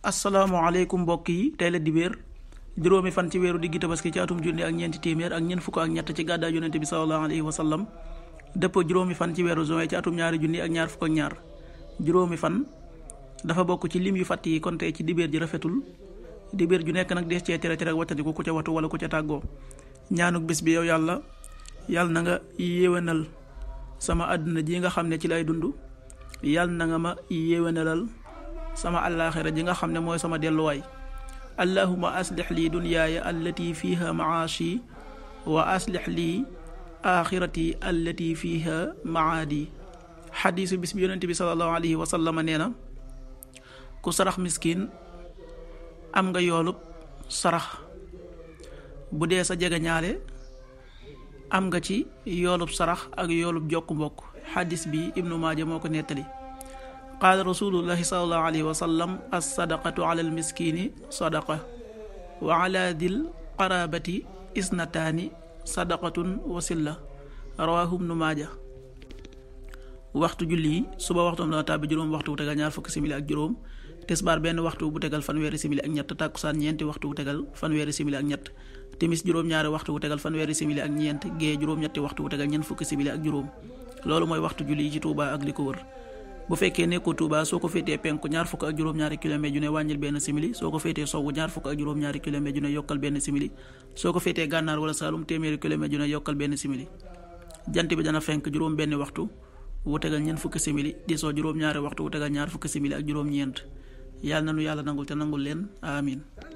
Assalamualaikum mbokk yi tey la dibéer juroomi fan ci di gita baski ci atum junni ak ñeenti téeméer ak ñeent fukk ak ñatt ci gàddaa yonente bi salallahu alayhi wa sallam dëpp juróomi fan ci weeru juin ci atum ñaari junni ak ñaar fukk ak ñaar juróomi fan dafa bokk ci lim yu fàtt yi kon tey ci dibéer ji rafetul dibéer ju nekk nag dees cee tere tere ko ku ca watu wala ku ca tàggoo ñaanuk bis bi yow yàlla yàlla na nga yéwénal sama àdduna ji nga xam ne ci lay dund yàlla na nga ma yéwénalal sama àllaaxira ji nga xam ne mooy sama delluwaay allahuma aslix lii dunyaaya allati fiha maashi wa aslix lii axirati allati fiha maadi xadiisu bis bi yonente bi salallahu alayhi wa sallama nee na ku sarax miskin am nga yoolub sarax bu dee sa jege ñaale am nga ci yoolub sarax ak yoolub jokk mbokk xadis bi ibnu maaja moo ko nettali قال رسول الله صلى الله عليه وسلم الصدقة على المسكين صدقة وعلى ذي القرابة إثنتان صدقة وسلة رواه ابن ماجه وقت جلي سبا وقت من تابي جروم وقت وتجال نار فك سميل أجروم تسبار بين وقت وتجال فن ويري سميل أجنت تا كسان ينتي وقت وتجال فن ويري سميل أجنت تمس جروم نار وقت وتجال فن ويري سميل أجنت جي جروم ينتي وقت وتجال ين فك سميل أجروم لولو ماي وقت جلي جتو با أغلقور bu fekkee nekko Touba soo ko féetee penk ñaar fukk ak juróom-ñaari kilomètre ju ne wàññil benn simili soo ko féetee sowwu ñaar fukk ak juróom-ñaari kilomètre ju ne yokkal benn simili soo ko féetee gànnaar wala saalum téeméeri kilomètre ju ne yokkal benn simili jant bi dana fenk juróom benn waxtu wu tegal ñeent fukki simili di soo juróom-ñaari waxtu wu tegal ñaar fukki simili ak juróom-ñeent yàlla na nu yàlla nangul te nangul leen amin